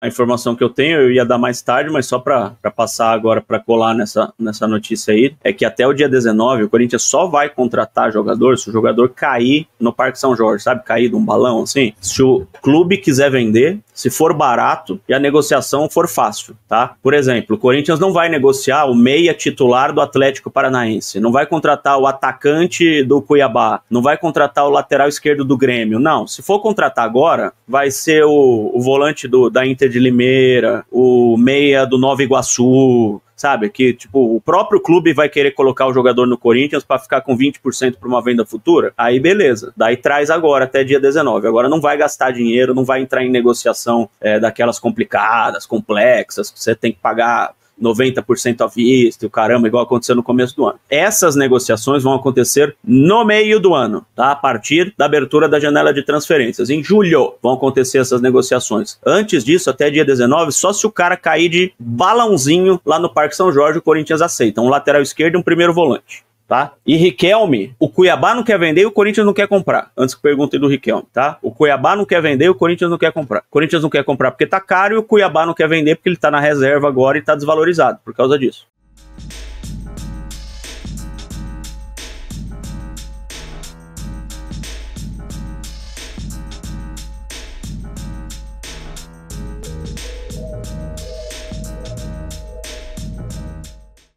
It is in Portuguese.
a informação que eu tenho, eu ia dar mais tarde, mas só para passar agora, para colar nessa, nessa notícia aí, é que até o dia 19 o Corinthians só vai contratar jogador se o jogador cair no Parque São Jorge, sabe? Cair de um balão assim. Se o clube quiser vender, se for barato e a negociação for fácil, tá? Por exemplo, o Corinthians não vai negociar o meia titular do Atlético Paranaense, não vai contratar o atacante do Cuiabá, não vai contratar o lateral esquerdo do Grêmio, não. Se for contratar agora, vai ser o, o volante do, da Inter de Limeira, o meia do Nova Iguaçu, sabe? Que, tipo, o próprio clube vai querer colocar o jogador no Corinthians para ficar com 20% para uma venda futura. Aí beleza. Daí traz agora até dia 19. Agora não vai gastar dinheiro, não vai entrar em negociação é, daquelas complicadas, complexas, que você tem que pagar 90% à vista, o caramba, igual aconteceu no começo do ano. Essas negociações vão acontecer no meio do ano, tá? A partir da abertura da janela de transferências. Em julho vão acontecer essas negociações. Antes disso, até dia 19, só se o cara cair de balãozinho lá no Parque São Jorge, o Corinthians aceita. Um lateral esquerdo e um primeiro volante tá? E Riquelme, o Cuiabá não quer vender e o Corinthians não quer comprar. Antes que perguntei do Riquelme, tá? O Cuiabá não quer vender e o Corinthians não quer comprar. O Corinthians não quer comprar porque tá caro e o Cuiabá não quer vender porque ele tá na reserva agora e tá desvalorizado por causa disso.